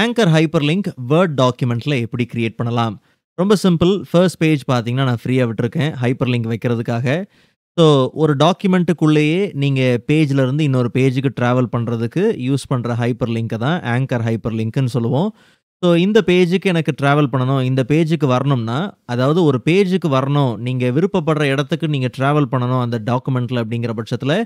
anchor hyperlink word டாக்குமெண்ட்டில் எப்படி create பண்ணலாம் ரொம்ப சிம்பிள் ஃபர்ஸ்ட் பேஜ் பார்த்தீங்கன்னா நான் ஃப்ரீயாக விட்டுருக்கேன் ஹைப்பர் லிங்க் வைக்கிறதுக்காக ஸோ ஒரு டாக்குமெண்ட்டுக்குள்ளேயே நீங்கள் பேஜ்லேருந்து இன்னொரு பேஜுக்கு ட்ராவல் பண்ணுறதுக்கு யூஸ் பண்ணுற ஹைப்பர் லிங்க்கை தான் ஆங்கர் ஹைப்பர் லிங்க்குன்னு சொல்லுவோம் ஸோ இந்த பேஜுக்கு எனக்கு ட்ராவல் பண்ணணும் இந்த பேஜுக்கு வரணும்னா அதாவது ஒரு பேஜுக்கு வரணும் நீங்கள் விருப்பப்படுற இடத்துக்கு நீங்கள் ட்ராவல் பண்ணணும் அந்த டாக்குமெண்ட்டில் அப்படிங்கிற பட்சத்தில்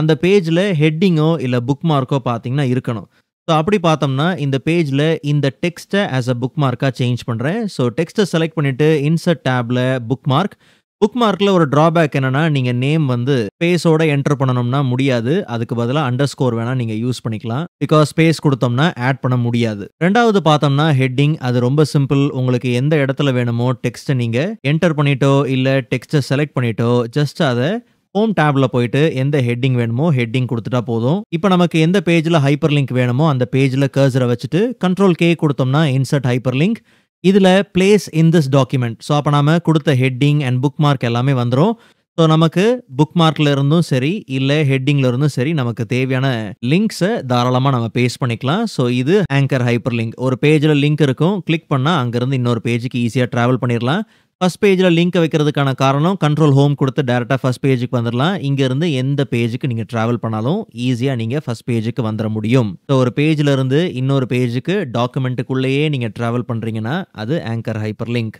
அந்த பேஜில் ஹெட்டிங்கோ இல்லை புக் மார்க்கோ பார்த்தீங்கன்னா இருக்கணும் ஸோ அப்படி பார்த்தோம்னா இந்த பேஜில் இந்த டெக்ஸ்ட்டை ஆஸ் அ புக் மார்க்காக சேஞ்ச் பண்ணுறேன் ஸோ டெக்ஸ்ட்டை செலக்ட் பண்ணிவிட்டு இன்சர்ட் டேபில் புக் மார்க் புக் மார்க்கில் ஒரு ட்ராபேக் என்னென்னா நீங்கள் நேம் வந்து ஸ்பேஸோட என்டர் பண்ணணும்னா முடியாது அதுக்கு பதிலாக அண்டர் ஸ்கோர் வேணால் நீங்கள் யூஸ் பண்ணிக்கலாம் பிகாஸ் ஸ்பேஸ் கொடுத்தோம்னா ஆட் பண்ண முடியாது ரெண்டாவது பார்த்தோம்னா ஹெட்டிங் அது ரொம்ப சிம்பிள் உங்களுக்கு எந்த இடத்துல வேணுமோ டெக்ஸ்ட்டை நீங்கள் என்டர் பண்ணிட்டோ இல்லை டெக்ஸ்ட்டை செலக்ட் பண்ணிட்டோ ஜஸ்ட் அதை ஹோம் டேப்ல போயிட்டு எந்த ஹெட்டிங் வேணுமோ ஹெட்டிங் கொடுத்துட்டா போதும் இப்போ நமக்கு எந்த பேஜில் ஹைப்பர் லிங்க் வேணுமோ அந்த பேஜில் கர்சரை வச்சுட்டு கண்ட்ரோல் கே கொடுத்தோம்னா இன்சர்ட் ஹைப்பர் லிங்க் இதில் place in this document so அப்போ நாம கொடுத்த ஹெட்டிங் அண்ட் புக் மார்க் எல்லாமே வந்துடும் ஸோ நமக்கு புக் மார்க்ல இருந்தும் சரி இல்லை ஹெட்டிங்ல இருந்தும் சரி நமக்கு தேவையான லிங்க்ஸை தாராளமாக நம்ம பேஸ்ட் பண்ணிக்கலாம் ஸோ இது ஆங்கர் ஹைப்பர் லிங்க் ஒரு பேஜில் லிங்க் இருக்கும் கிளிக் பண்ணால் அங்கேருந்து இன்னொரு பேஜுக்கு ஈஸியாக ட்ராவல் பண்ணிடலாம் ஃபஸ்ட் பேஜில் லிங்க் வைக்கிறதுக்கான காரணம் கண்ட்ரோல் ஹோம் கொடுத்து டேரெக்டாக ஃபஸ்ட் பேஜுக்கு வந்துடலாம் இங்கேருந்து எந்த பேஜுக்கு நீங்கள் ட்ராவல் பண்ணாலும் ஈஸியாக நீங்கள் ஃபஸ்ட் பேஜுக்கு வந்துட முடியும் ஸோ ஒரு பேஜில் இருந்து இன்னொரு பேஜுக்கு டாக்குமெண்ட்டுக்குள்ளேயே நீங்கள் ட்ராவல் பண்ணுறீங்கன்னா அது ஆங்கர் ஹைப்பர் லிங்க்